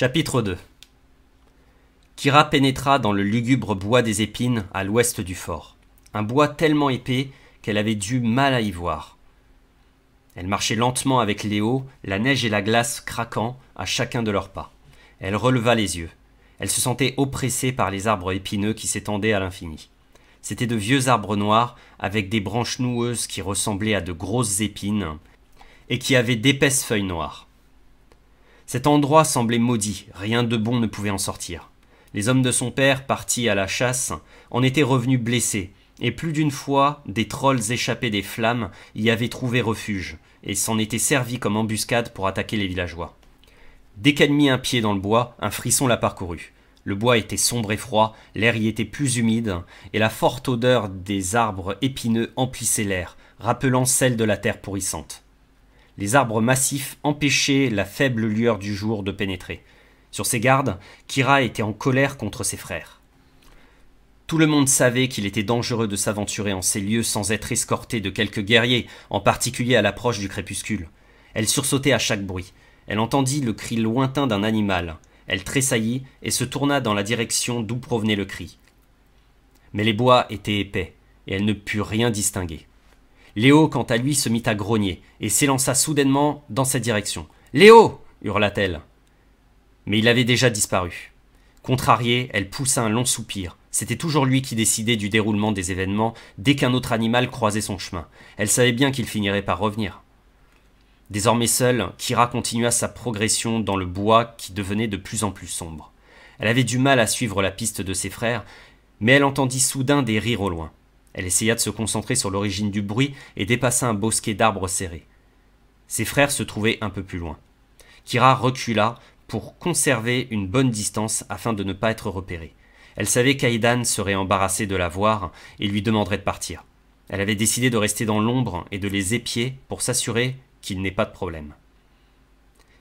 Chapitre 2 Kira pénétra dans le lugubre bois des épines à l'ouest du fort, un bois tellement épais qu'elle avait du mal à y voir. Elle marchait lentement avec Léo, la neige et la glace craquant à chacun de leurs pas. Elle releva les yeux. Elle se sentait oppressée par les arbres épineux qui s'étendaient à l'infini. C'étaient de vieux arbres noirs avec des branches noueuses qui ressemblaient à de grosses épines et qui avaient d'épaisses feuilles noires. Cet endroit semblait maudit, rien de bon ne pouvait en sortir. Les hommes de son père, partis à la chasse, en étaient revenus blessés, et plus d'une fois, des trolls échappés des flammes y avaient trouvé refuge, et s'en étaient servis comme embuscade pour attaquer les villageois. Dès qu'elle mit un pied dans le bois, un frisson la parcourut. Le bois était sombre et froid, l'air y était plus humide, et la forte odeur des arbres épineux emplissait l'air, rappelant celle de la terre pourrissante les arbres massifs empêchaient la faible lueur du jour de pénétrer. Sur ses gardes, Kira était en colère contre ses frères. Tout le monde savait qu'il était dangereux de s'aventurer en ces lieux sans être escorté de quelques guerriers, en particulier à l'approche du crépuscule. Elle sursautait à chaque bruit. Elle entendit le cri lointain d'un animal. Elle tressaillit et se tourna dans la direction d'où provenait le cri. Mais les bois étaient épais, et elle ne put rien distinguer. Léo, quant à lui, se mit à grogner et s'élança soudainement dans sa direction. Léo hurla-t-elle. Mais il avait déjà disparu. Contrariée, elle poussa un long soupir. C'était toujours lui qui décidait du déroulement des événements dès qu'un autre animal croisait son chemin. Elle savait bien qu'il finirait par revenir. Désormais seule, Kira continua sa progression dans le bois qui devenait de plus en plus sombre. Elle avait du mal à suivre la piste de ses frères, mais elle entendit soudain des rires au loin. Elle essaya de se concentrer sur l'origine du bruit et dépassa un bosquet d'arbres serrés. Ses frères se trouvaient un peu plus loin. Kira recula pour conserver une bonne distance afin de ne pas être repérée. Elle savait qu'Aidan serait embarrassé de la voir et lui demanderait de partir. Elle avait décidé de rester dans l'ombre et de les épier pour s'assurer qu'il n'ait pas de problème.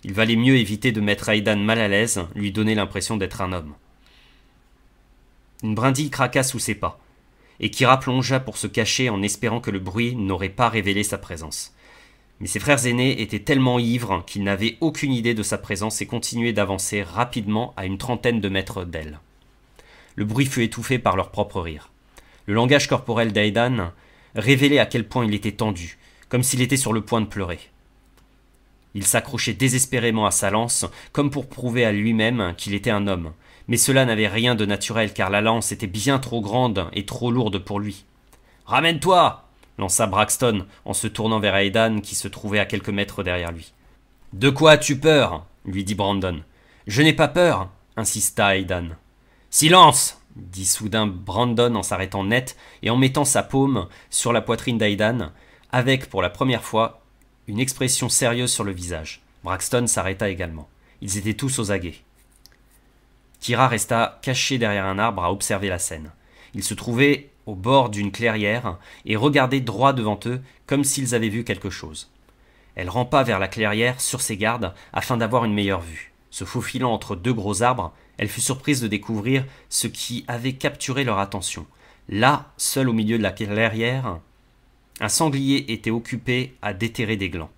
Il valait mieux éviter de mettre Aidan mal à l'aise, lui donner l'impression d'être un homme. Une brindille craqua sous ses pas et Kira plongea pour se cacher en espérant que le bruit n'aurait pas révélé sa présence. Mais ses frères aînés étaient tellement ivres qu'ils n'avaient aucune idée de sa présence et continuaient d'avancer rapidement à une trentaine de mètres d'elle. Le bruit fut étouffé par leur propre rire. Le langage corporel d'Aidan révélait à quel point il était tendu, comme s'il était sur le point de pleurer. Il s'accrochait désespérément à sa lance, comme pour prouver à lui-même qu'il était un homme, mais cela n'avait rien de naturel car la lance était bien trop grande et trop lourde pour lui. Ramène-toi lança Braxton en se tournant vers Aidan qui se trouvait à quelques mètres derrière lui. De quoi as-tu peur lui dit Brandon. Je n'ai pas peur, insista Aidan. Silence dit soudain Brandon en s'arrêtant net et en mettant sa paume sur la poitrine d'Aidan, avec pour la première fois une expression sérieuse sur le visage. Braxton s'arrêta également. Ils étaient tous aux aguets. Kira resta caché derrière un arbre à observer la scène. Ils se trouvaient au bord d'une clairière et regardaient droit devant eux comme s'ils avaient vu quelque chose. Elle rampa vers la clairière sur ses gardes afin d'avoir une meilleure vue. Se faufilant entre deux gros arbres, elle fut surprise de découvrir ce qui avait capturé leur attention. Là, seul au milieu de la clairière, un sanglier était occupé à déterrer des glands.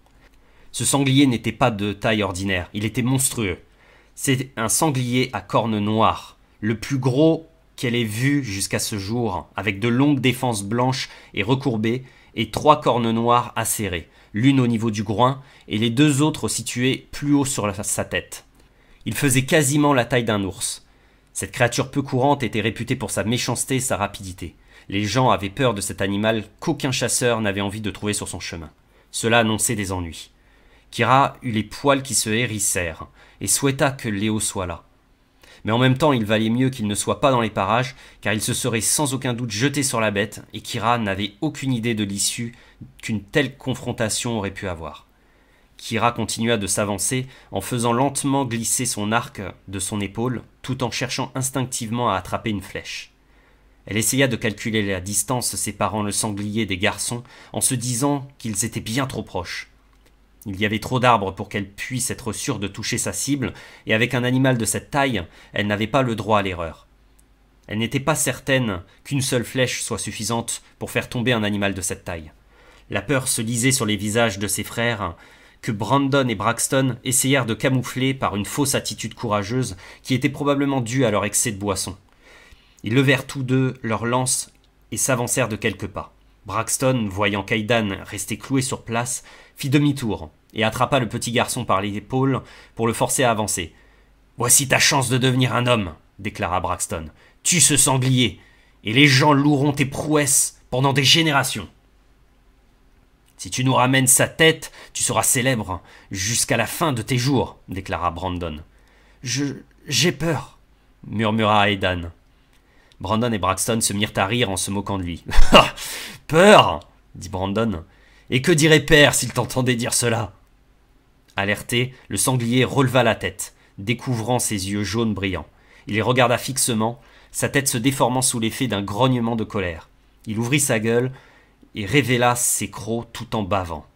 Ce sanglier n'était pas de taille ordinaire, il était monstrueux. C'est un sanglier à cornes noires, le plus gros qu'elle ait vu jusqu'à ce jour, avec de longues défenses blanches et recourbées, et trois cornes noires acérées, l'une au niveau du groin et les deux autres situées plus haut sur sa tête. Il faisait quasiment la taille d'un ours. Cette créature peu courante était réputée pour sa méchanceté et sa rapidité. Les gens avaient peur de cet animal qu'aucun chasseur n'avait envie de trouver sur son chemin. Cela annonçait des ennuis. Kira eut les poils qui se hérissèrent, et souhaita que Léo soit là. Mais en même temps, il valait mieux qu'il ne soit pas dans les parages, car il se serait sans aucun doute jeté sur la bête, et Kira n'avait aucune idée de l'issue qu'une telle confrontation aurait pu avoir. Kira continua de s'avancer en faisant lentement glisser son arc de son épaule, tout en cherchant instinctivement à attraper une flèche. Elle essaya de calculer la distance séparant le sanglier des garçons en se disant qu'ils étaient bien trop proches. Il y avait trop d'arbres pour qu'elle puisse être sûre de toucher sa cible, et avec un animal de cette taille, elle n'avait pas le droit à l'erreur. Elle n'était pas certaine qu'une seule flèche soit suffisante pour faire tomber un animal de cette taille. La peur se lisait sur les visages de ses frères, que Brandon et Braxton essayèrent de camoufler par une fausse attitude courageuse qui était probablement due à leur excès de boisson. Ils levèrent tous deux leurs lances et s'avancèrent de quelques pas. Braxton, voyant Kaidan rester cloué sur place, fit demi-tour et attrapa le petit garçon par l'épaule pour le forcer à avancer. Voici ta chance de devenir un homme, déclara Braxton. Tue ce sanglier, et les gens loueront tes prouesses pendant des générations. Si tu nous ramènes sa tête, tu seras célèbre jusqu'à la fin de tes jours, déclara Brandon. Je. j'ai peur, murmura Aidan. Brandon et Braxton se mirent à rire en se moquant de lui. Ah, Peur dit Brandon. Et que dirait Père s'il t'entendait dire cela Alerté, le sanglier releva la tête, découvrant ses yeux jaunes brillants. Il les regarda fixement, sa tête se déformant sous l'effet d'un grognement de colère. Il ouvrit sa gueule et révéla ses crocs tout en bavant.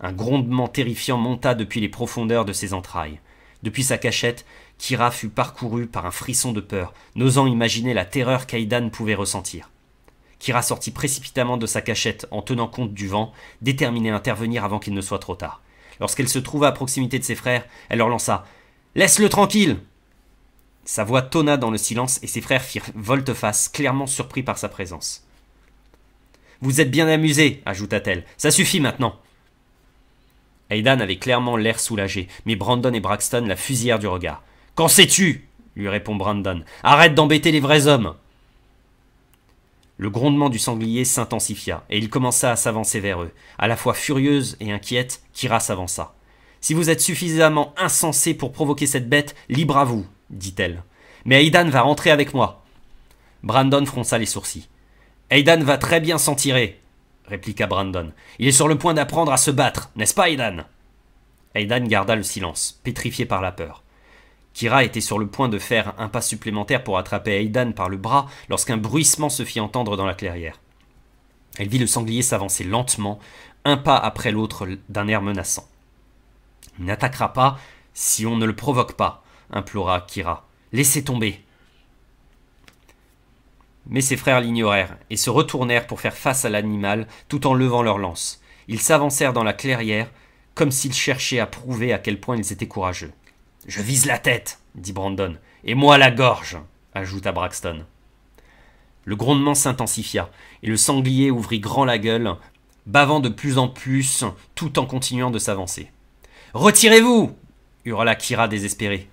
Un grondement terrifiant monta depuis les profondeurs de ses entrailles. Depuis sa cachette, Kira fut parcourue par un frisson de peur, n'osant imaginer la terreur qu'Aidan pouvait ressentir qui rassortit précipitamment de sa cachette en tenant compte du vent, déterminée à intervenir avant qu'il ne soit trop tard. Lorsqu'elle se trouva à proximité de ses frères, elle leur lança Laisse-le tranquille Sa voix tonna dans le silence et ses frères firent volte-face, clairement surpris par sa présence. Vous êtes bien amusés, ajouta-t-elle. Ça suffit maintenant. Aidan avait clairement l'air soulagé, mais Brandon et Braxton la fusillèrent du regard. Qu'en sais-tu lui répond Brandon. Arrête d'embêter les vrais hommes le grondement du sanglier s'intensifia, et il commença à s'avancer vers eux. À la fois furieuse et inquiète, Kira s'avança. Si vous êtes suffisamment insensé pour provoquer cette bête, libre à vous, dit-elle. Mais Aidan va rentrer avec moi. Brandon fronça les sourcils. Aidan va très bien s'en tirer, répliqua Brandon. Il est sur le point d'apprendre à se battre, n'est-ce pas, Aidan Aidan garda le silence, pétrifié par la peur. Kira était sur le point de faire un pas supplémentaire pour attraper Aidan par le bras lorsqu'un bruissement se fit entendre dans la clairière. Elle vit le sanglier s'avancer lentement, un pas après l'autre d'un air menaçant. Il n'attaquera pas si on ne le provoque pas, implora Kira. Laissez tomber. Mais ses frères l'ignorèrent et se retournèrent pour faire face à l'animal tout en levant leurs lances. Ils s'avancèrent dans la clairière comme s'ils cherchaient à prouver à quel point ils étaient courageux. Je vise la tête, dit Brandon, et moi la gorge, ajouta Braxton. Le grondement s'intensifia, et le sanglier ouvrit grand la gueule, bavant de plus en plus, tout en continuant de s'avancer. Retirez-vous hurla Kira désespérée.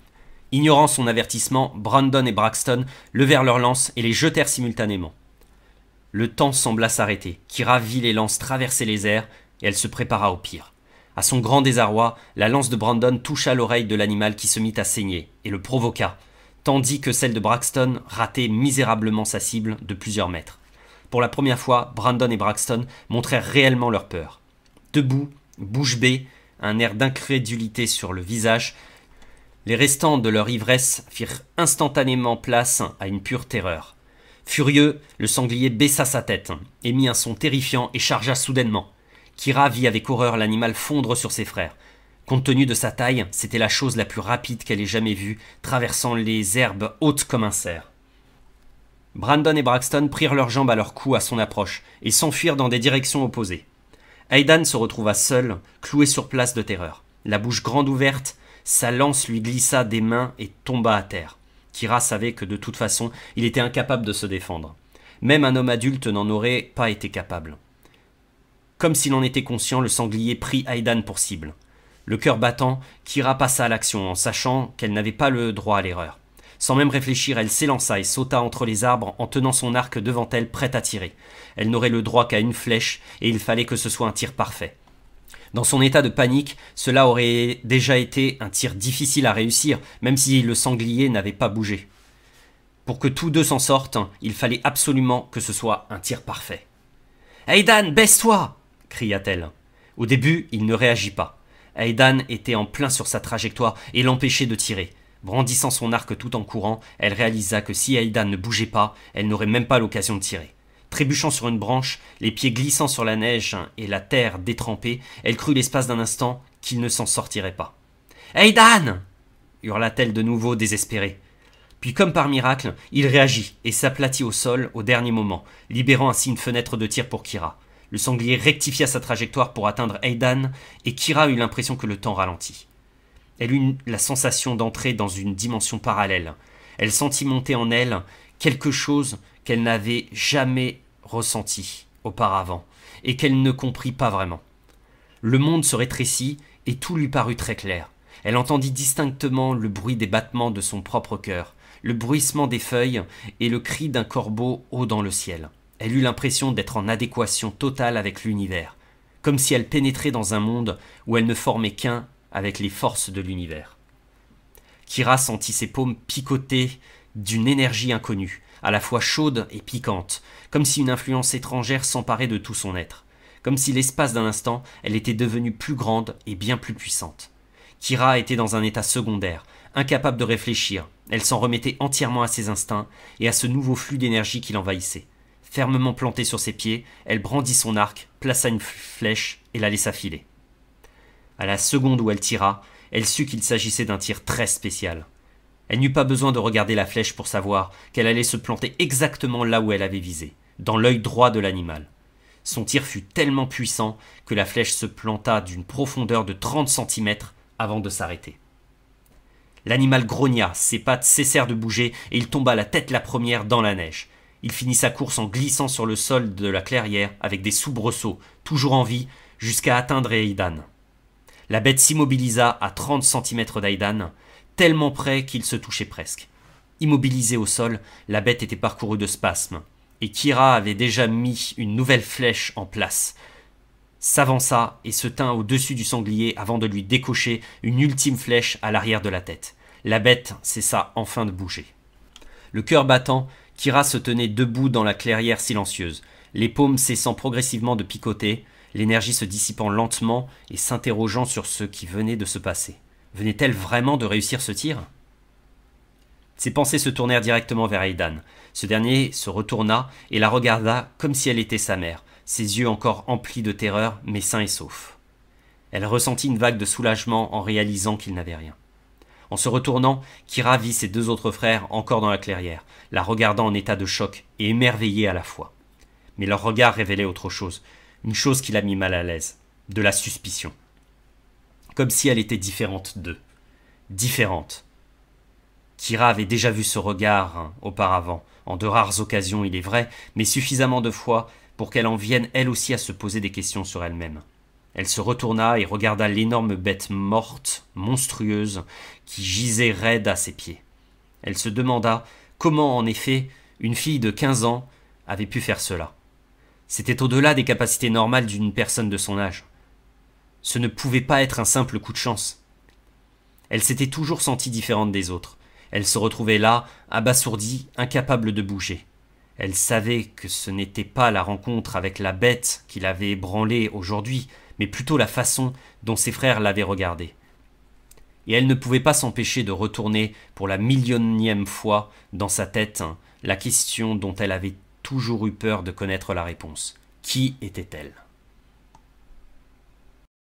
Ignorant son avertissement, Brandon et Braxton levèrent leurs lances et les jetèrent simultanément. Le temps sembla s'arrêter. Kira vit les lances traverser les airs et elle se prépara au pire. À son grand désarroi, la lance de Brandon toucha l'oreille de l'animal qui se mit à saigner et le provoqua, tandis que celle de Braxton ratait misérablement sa cible de plusieurs mètres. Pour la première fois, Brandon et Braxton montrèrent réellement leur peur. Debout, bouche bée, un air d'incrédulité sur le visage, les restants de leur ivresse firent instantanément place à une pure terreur. Furieux, le sanglier baissa sa tête, émit un son terrifiant et chargea soudainement. Kira vit avec horreur l'animal fondre sur ses frères. Compte tenu de sa taille, c'était la chose la plus rapide qu'elle ait jamais vue, traversant les herbes hautes comme un cerf. Brandon et Braxton prirent leurs jambes à leur cou à son approche et s'enfuirent dans des directions opposées. Aidan se retrouva seul, cloué sur place de terreur. La bouche grande ouverte, sa lance lui glissa des mains et tomba à terre. Kira savait que de toute façon, il était incapable de se défendre. Même un homme adulte n'en aurait pas été capable. Comme s'il en était conscient, le sanglier prit Aidan pour cible. Le cœur battant, Kira passa à l'action en sachant qu'elle n'avait pas le droit à l'erreur. Sans même réfléchir, elle s'élança et sauta entre les arbres en tenant son arc devant elle prête à tirer. Elle n'aurait le droit qu'à une flèche et il fallait que ce soit un tir parfait. Dans son état de panique, cela aurait déjà été un tir difficile à réussir, même si le sanglier n'avait pas bougé. Pour que tous deux s'en sortent, il fallait absolument que ce soit un tir parfait. Aidan, baisse-toi cria-t-elle. Au début, il ne réagit pas. Aidan était en plein sur sa trajectoire et l'empêchait de tirer. Brandissant son arc tout en courant, elle réalisa que si Aidan ne bougeait pas, elle n'aurait même pas l'occasion de tirer. Trébuchant sur une branche, les pieds glissant sur la neige et la terre détrempée, elle crut l'espace d'un instant qu'il ne s'en sortirait pas. Aidan hurla-t-elle de nouveau désespérée. Puis comme par miracle, il réagit et s'aplatit au sol au dernier moment, libérant ainsi une fenêtre de tir pour Kira. Le sanglier rectifia sa trajectoire pour atteindre Aidan, et Kira eut l'impression que le temps ralentit. Elle eut la sensation d'entrer dans une dimension parallèle. Elle sentit monter en elle quelque chose qu'elle n'avait jamais ressenti auparavant, et qu'elle ne comprit pas vraiment. Le monde se rétrécit, et tout lui parut très clair. Elle entendit distinctement le bruit des battements de son propre cœur, le bruissement des feuilles et le cri d'un corbeau haut dans le ciel. Elle eut l'impression d'être en adéquation totale avec l'univers, comme si elle pénétrait dans un monde où elle ne formait qu'un avec les forces de l'univers. Kira sentit ses paumes picoter d'une énergie inconnue, à la fois chaude et piquante, comme si une influence étrangère s'emparait de tout son être, comme si l'espace d'un instant, elle était devenue plus grande et bien plus puissante. Kira était dans un état secondaire, incapable de réfléchir, elle s'en remettait entièrement à ses instincts et à ce nouveau flux d'énergie qui l'envahissait. Fermement plantée sur ses pieds, elle brandit son arc, plaça une flèche et la laissa filer. À la seconde où elle tira, elle sut qu'il s'agissait d'un tir très spécial. Elle n'eut pas besoin de regarder la flèche pour savoir qu'elle allait se planter exactement là où elle avait visé, dans l'œil droit de l'animal. Son tir fut tellement puissant que la flèche se planta d'une profondeur de 30 cm avant de s'arrêter. L'animal grogna, ses pattes cessèrent de bouger et il tomba la tête la première dans la neige. Il finit sa course en glissant sur le sol de la clairière avec des soubresauts, toujours en vie, jusqu'à atteindre Aidan. La bête s'immobilisa à 30 cm d'Aidan, tellement près qu'il se touchait presque. Immobilisée au sol, la bête était parcourue de spasmes, et Kira avait déjà mis une nouvelle flèche en place, s'avança et se tint au-dessus du sanglier avant de lui décocher une ultime flèche à l'arrière de la tête. La bête cessa enfin de bouger. Le cœur battant, Kira se tenait debout dans la clairière silencieuse, les paumes cessant progressivement de picoter, l'énergie se dissipant lentement et s'interrogeant sur ce qui venait de se passer. Venait-elle vraiment de réussir ce tir Ses pensées se tournèrent directement vers Aidan. Ce dernier se retourna et la regarda comme si elle était sa mère, ses yeux encore emplis de terreur, mais sains et saufs. Elle ressentit une vague de soulagement en réalisant qu'il n'avait rien. En se retournant, Kira vit ses deux autres frères encore dans la clairière, la regardant en état de choc et émerveillée à la fois. Mais leur regard révélait autre chose, une chose qui la mit mal à l'aise, de la suspicion. Comme si elle était différente d'eux. Différente. Kira avait déjà vu ce regard hein, auparavant, en de rares occasions il est vrai, mais suffisamment de fois pour qu'elle en vienne elle aussi à se poser des questions sur elle-même. Elle se retourna et regarda l'énorme bête morte, monstrueuse, qui gisait raide à ses pieds. Elle se demanda comment, en effet, une fille de 15 ans avait pu faire cela. C'était au-delà des capacités normales d'une personne de son âge. Ce ne pouvait pas être un simple coup de chance. Elle s'était toujours sentie différente des autres. Elle se retrouvait là, abasourdie, incapable de bouger. Elle savait que ce n'était pas la rencontre avec la bête qui l'avait ébranlée aujourd'hui, mais plutôt la façon dont ses frères l'avaient regardée. Et elle ne pouvait pas s'empêcher de retourner pour la millionième fois dans sa tête hein, la question dont elle avait toujours eu peur de connaître la réponse. Qui était-elle